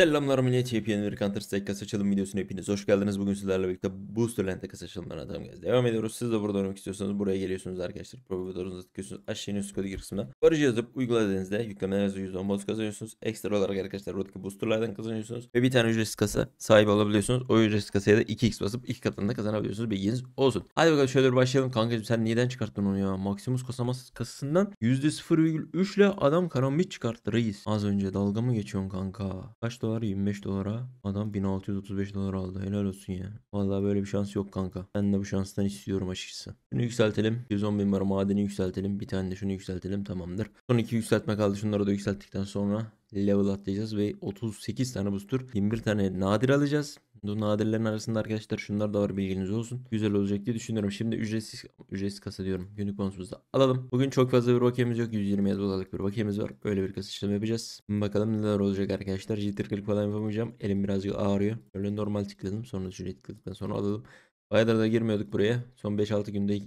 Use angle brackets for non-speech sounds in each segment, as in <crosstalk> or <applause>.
Selamlar millet yepyeni bir Counter Strike kasa açılım videosuna hepiniz hoş geldiniz. Bugün sizlerle birlikte Boosterland'e kasa açılımlarına devam edeceğiz. Devam ediyoruz. Siz de burada oynamak istiyorsanız buraya geliyorsunuz arkadaşlar. Providorunuza tıklıyorsunuz. aşağıya üst kodu gir kısmına. Barajı yazıp uyguladığınızda yüklemelerinizde %10 bonus kazanıyorsunuz. Ekstra olarak arkadaşlar buradaki Boosterlardan kazanıyorsunuz. Ve bir tane ücretsiz kasa sahibi olabiliyorsunuz. O ücretsiz kasaya da 2x basıp iki katında kazanabiliyorsunuz. Bilginiz olsun. Hadi bakalım şöyle bir başlayalım. Kankacım sen neden çıkarttın onu ya? Maximus kasamaz kasasından %0,3 ile adam karambit çıkarttı reis. Az önce dalga mı geçiyorsun kanka? Kaç dolar? dolar 25 dolara adam 1635 dolar aldı. Helal olsun ya. Vallahi böyle bir şans yok kanka. Ben de bu şanstan istiyorum açıkçası. Şunu yükseltelim. 110 bin var madeni yükseltelim. Bir tane de şunu yükseltelim tamamdır. Son iki yükseltme kaldı. Şunları da yükselttikten sonra level atlayacağız ve 38 tane booster 21 tane nadir alacağız. Bu nadirlerin arasında arkadaşlar şunlar da var bilginiz olsun. Güzel olacak diye düşünüyorum. Şimdi ücretsiz ücretsiz kasa diyorum. Günlük bonusumuzda alalım. Bugün çok fazla bir bakiyemiz yok. 120 dolarlık bir bakiyemiz var. Öyle bir kasa işlemi yapacağız. Bakalım neler olacak arkadaşlar. Jitter click falan yapamayacağım. Elim birazcık ağrıyor. Öyle normal tıkladım. Sonra şuraya tıkladıktan sonra alalım. Bayağıdır da girmiyorduk buraya. Son 5-6 günde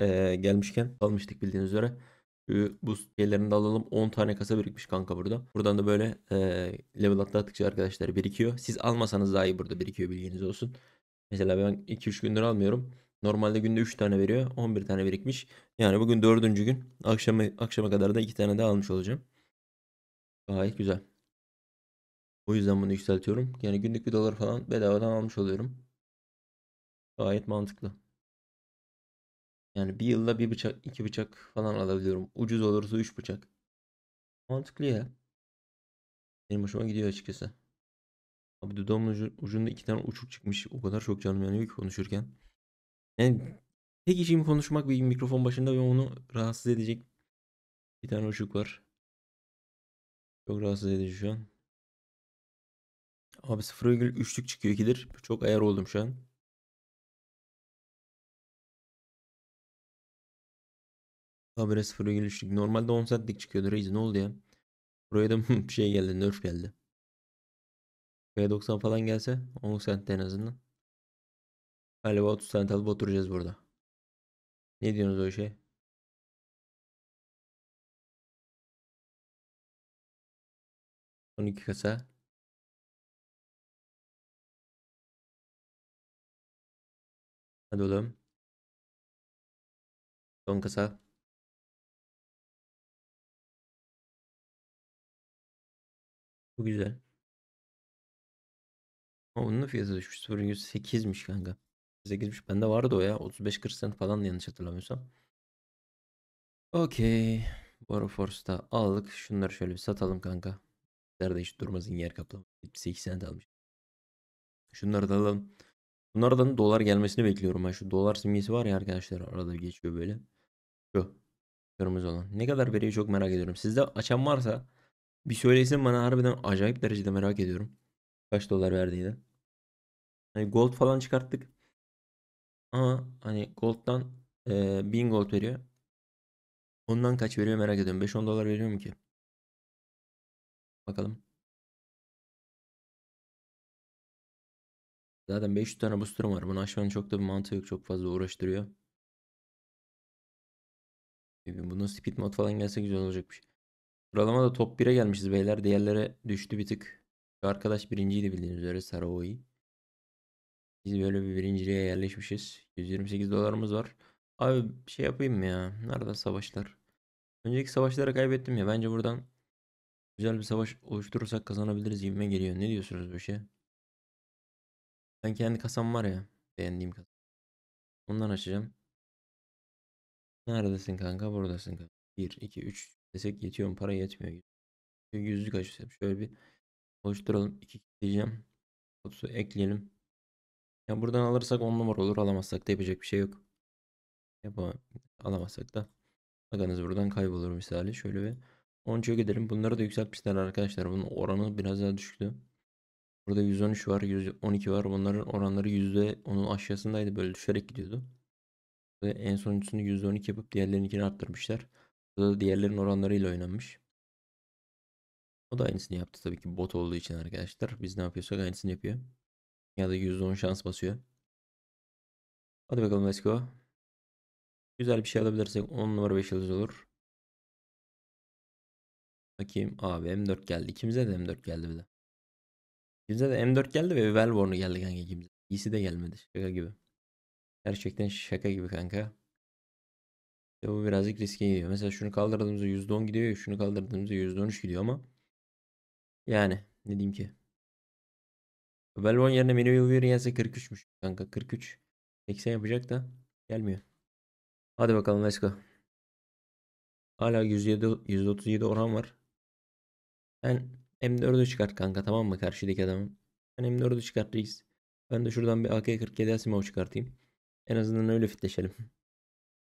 e, e, gelmişken almıştık bildiğiniz üzere. Şu bu şeylerini de alalım. 10 tane kasa birikmiş kanka burada. Buradan da böyle e, level atlattıkça arkadaşlar birikiyor. Siz almasanız daha iyi burada birikiyor bilginiz olsun. Mesela ben 2-3 gündür almıyorum. Normalde günde 3 tane veriyor. 11 tane birikmiş. Yani bugün 4. gün. Akşama, akşama kadar da 2 tane daha almış olacağım. Gayet güzel. O yüzden bunu yükseltiyorum. Yani günlük bir dolar falan bedavadan almış oluyorum. Gayet mantıklı. Yani bir yılda bir bıçak, iki bıçak falan alabiliyorum. Ucuz olursa üç bıçak. Mantıklı ya. Benim hoşuma gidiyor açıkçası. Abi dudağımın ucu, ucunda iki tane uçuk çıkmış. O kadar çok canım yanıyor ki konuşurken. Yani tek işim konuşmak bir mikrofon başında ve onu rahatsız edecek bir tane uçuk var. Çok rahatsız edici şu an. Abi 0,3'lük çıkıyor 2'dir. Çok ayar oldum şu an. Habire sıfıra geliştik. Normalde 10 saatlik çıkıyordu reis ne oldu ya? Buraya da bir <laughs> şey geldi nerf geldi. v 90 falan gelse 10 sentte en azından. Galiba 30 sent alıp oturacağız burada. Ne diyorsunuz o şey? Son iki kasa. Hadi oğlum. Son kasa. Bu güzel. Ama bunun da fiyatı düşmüş. 0.108'miş kanka. 8'miş. Bende vardı o ya. 35-40 sent falan yanlış hatırlamıyorsam. Okey. Boroforce'da aldık. Şunları şöyle bir satalım kanka. Nerede hiç durmasın yer kaplama. 8 sent almış. Şunları da alalım. Bunlardan dolar gelmesini bekliyorum ben. Şu dolar simgesi var ya arkadaşlar arada geçiyor böyle. Şu kırmızı olan. Ne kadar veriyor çok merak ediyorum. Sizde açan varsa bir söylesin bana harbiden acayip derecede merak ediyorum. Kaç dolar verdiğini. Hani gold falan çıkarttık. Ama hani gold'dan e, 1000 gold veriyor. Ondan kaç veriyor merak ediyorum. 5-10 dolar veriyor mu ki? Bakalım. Zaten 500 tane booster var. Bunu aşmanın çok da bir mantığı yok. Çok fazla uğraştırıyor. Bunun speed mod falan gelse güzel olacakmış. Sıralama da top 1'e gelmişiz beyler. Diğerlere düştü bir tık. Şu arkadaş birinciydi bildiğiniz üzere Saravoy. Biz böyle bir birinciliğe yerleşmişiz. 128 dolarımız var. Abi şey yapayım mı ya? Nerede savaşlar? Önceki savaşları kaybettim ya. Bence buradan güzel bir savaş oluşturursak kazanabiliriz gibime geliyor. Ne diyorsunuz bu şey? Ben kendi kasam var ya. Beğendiğim kasam. Ondan açacağım. Neredesin kanka? Buradasın kanka. 1, 2, 3 desek yetiyor mu? Para yetmiyor. Yüzlük aşısı. Şöyle bir oluşturalım. 2 diyeceğim. 30'u ekleyelim. Ya yani buradan alırsak on numara olur. Alamazsak da yapacak bir şey yok. Yapamam. Alamazsak da aganız buradan kaybolur misali. Şöyle bir 10 gidelim Bunları da yükseltmişler arkadaşlar. Bunun oranı biraz daha düştü. Burada 113 var, 112 var. Bunların oranları %10'un aşağısındaydı. Böyle düşerek gidiyordu. Ve en sonuncusunu %12 yapıp diğerlerininkini arttırmışlar. Burada da diğerlerin oranlarıyla oynanmış. O da aynısını yaptı tabii ki bot olduğu için arkadaşlar. Biz ne yapıyorsak aynısını yapıyor. Ya da %10 şans basıyor. Hadi bakalım let's go. Güzel bir şey alabilirsek 10 numara 5 yıldız olur. Bakayım abi M4 geldi. İkimize de M4 geldi bir de. İkimize de M4 geldi ve Valborn'u geldi kanka ikimize. İyisi de gelmedi şaka gibi. Gerçekten şaka gibi kanka. Ve bu birazcık riske gidiyor. Mesela şunu kaldırdığımızda %10 gidiyor ya şunu kaldırdığımızda %13 gidiyor ama yani ne diyeyim ki. Belbon yerine Manuel Weaver gelse 43'müş kanka 43. 80 yapacak da gelmiyor. Hadi bakalım let's go. Hala %7, %37 oran var. Sen M4'ü çıkart kanka tamam mı karşıdaki adamın. Sen M4'ü çıkart reis. Ben de şuradan bir AK-47 Asimov çıkartayım. En azından öyle fitleşelim.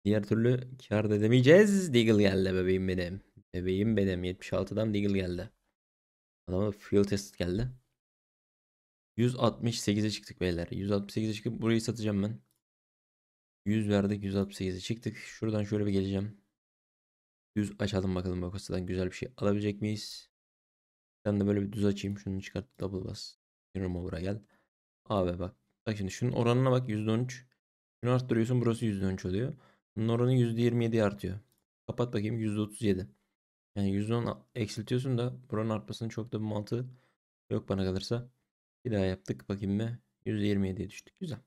Diğer türlü kar da edemeyeceğiz. Deagle geldi bebeğim benim. Bebeğim benim. 76'dan Deagle geldi. Adama fuel test geldi. 168'e çıktık beyler. 168'e çıkıp burayı satacağım ben. 100 verdik 168'e çıktık. Şuradan şöyle bir geleceğim. 100 açalım bakalım bakasadan güzel bir şey alabilecek miyiz? Ben de böyle bir düz açayım. Şunu çıkart double bass. bas. buraya gel. Abi bak. Bak şimdi şunun oranına bak %13. Şunu arttırıyorsun burası %13 oluyor. Bunun oranı %27 artıyor. Kapat bakayım %37. Yani %10 eksiltiyorsun da buranın artmasının çok da bir mantığı yok bana kalırsa. Bir daha yaptık bakayım mı? %27'ye düştük. Güzel.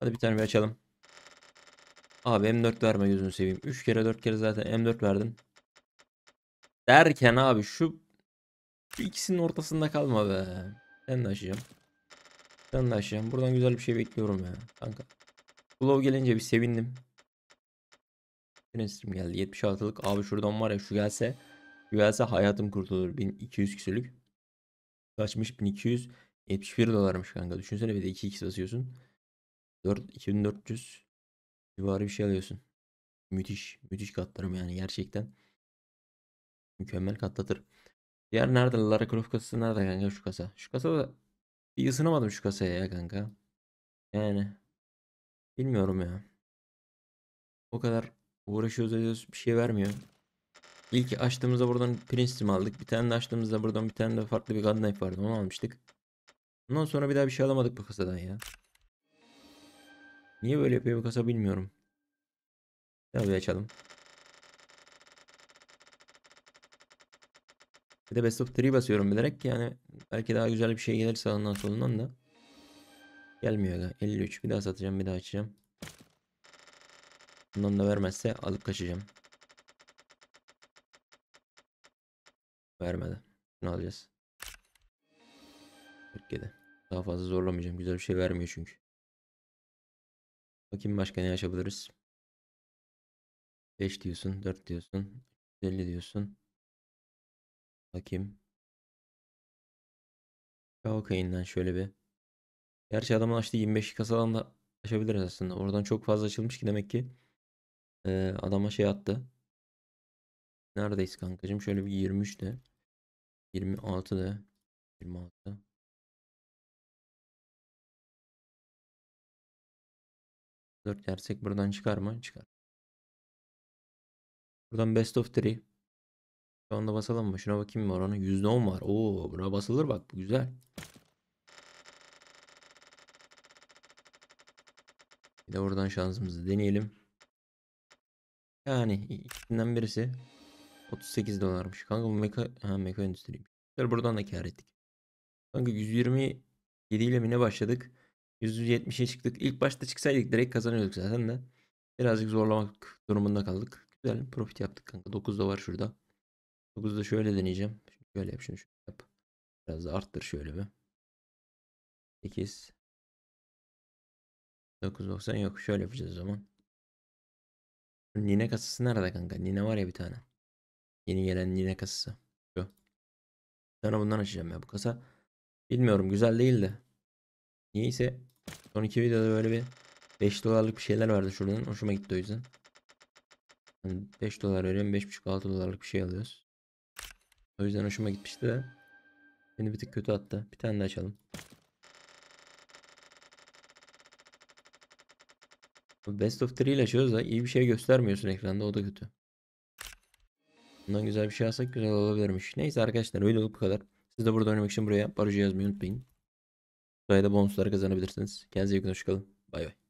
Hadi bir tane bir açalım. Abi M4 verme gözünü seveyim. 3 kere 4 kere zaten M4 verdin. Derken abi şu, şu ikisinin ortasında kalma be. Sen de açacağım. Sen de açacağım. Buradan güzel bir şey bekliyorum ya. Kanka. Glow gelince bir sevindim. Prensim geldi. 76'lık. Abi şuradan var ya şu gelse. Şu gelse hayatım kurtulur. 1200 küsürlük. Kaçmış 1200. 71 dolarmış kanka. Düşünsene bir de 2x basıyorsun. 4, 2400 civarı bir şey alıyorsun. Müthiş. Müthiş katlarım yani gerçekten. Mükemmel katlatır. Diğer nerede? Lara Croft kasası nerede kanka şu kasa? Şu kasa da bir ısınamadım şu kasaya ya kanka. Yani bilmiyorum ya. O kadar Uğraşıyoruz ediyoruz bir şey vermiyor. İlk açtığımızda buradan Prince'im aldık. Bir tane de açtığımızda buradan bir tane de farklı bir Gunknife vardı onu almıştık. Ondan sonra bir daha bir şey alamadık bu kasadan ya. Niye böyle yapıyor bu kasa bilmiyorum. Daha bir açalım. Bir de best of 3 basıyorum bilerek yani belki daha güzel bir şey gelirse sağından solundan da. Gelmiyor da 53 bir daha satacağım bir daha açacağım. Bundan da vermezse alıp kaçacağım. Vermedi. Bunu alacağız. 47. Daha fazla zorlamayacağım. Güzel bir şey vermiyor çünkü. Bakayım başka ne yaşayabiliriz. 5 diyorsun, 4 diyorsun, 50 diyorsun. Bakayım. Kaokayından şöyle bir. Gerçi adamın açtığı 25 kasadan da açabiliriz aslında. Oradan çok fazla açılmış ki demek ki ee, adama şey attı. Neredeyiz kankacığım? Şöyle bir 23 de. 26 de. 26. Dört yersek buradan çıkar mı? Çıkar. Buradan best of 3. Şu anda basalım mı? Şuna bakayım mı oranı? %10 var. Oo, buna basılır bak. Bu güzel. Bir de oradan şansımızı deneyelim. Yani ikisinden birisi 38 dolarmış. Kanka bu meka, ha, meka endüstriymiş. Buradan da kar ettik. Kanka 127 ile mi ne başladık? 170'e çıktık. İlk başta çıksaydık direkt kazanıyorduk zaten de. Birazcık zorlamak durumunda kaldık. Güzel profit yaptık kanka. 9 da var şurada. da şöyle deneyeceğim. Şimdi şöyle yap şunu şöyle yap. Biraz da arttır şöyle bir. 8 990 yok. Şöyle yapacağız o zaman. Nine kasası nerede kanka? Nine var ya bir tane. Yeni gelen nine kasası. Şu. Sonra bundan açacağım ya. Bu kasa bilmiyorum güzel değil de. Niyeyse son iki videoda böyle bir 5 dolarlık bir şeyler vardı şuradan. Hoşuma gitti o yüzden. Yani 5 dolar veriyorum. 5,5-6 dolarlık bir şey alıyoruz. O yüzden hoşuma gitmişti de. Beni bir tık kötü attı. Bir tane de açalım. Best of 3 ile açıyoruz da iyi bir şey göstermiyorsun ekranda o da kötü. Bundan güzel bir şey alsak güzel olabilirmiş. Neyse arkadaşlar öyle olup bu kadar. Siz de burada oynamak için buraya Barocu yazmayı unutmayın. Bu sayede bonuslar kazanabilirsiniz. Kendinize iyi günler, hoşçakalın. Bay bay.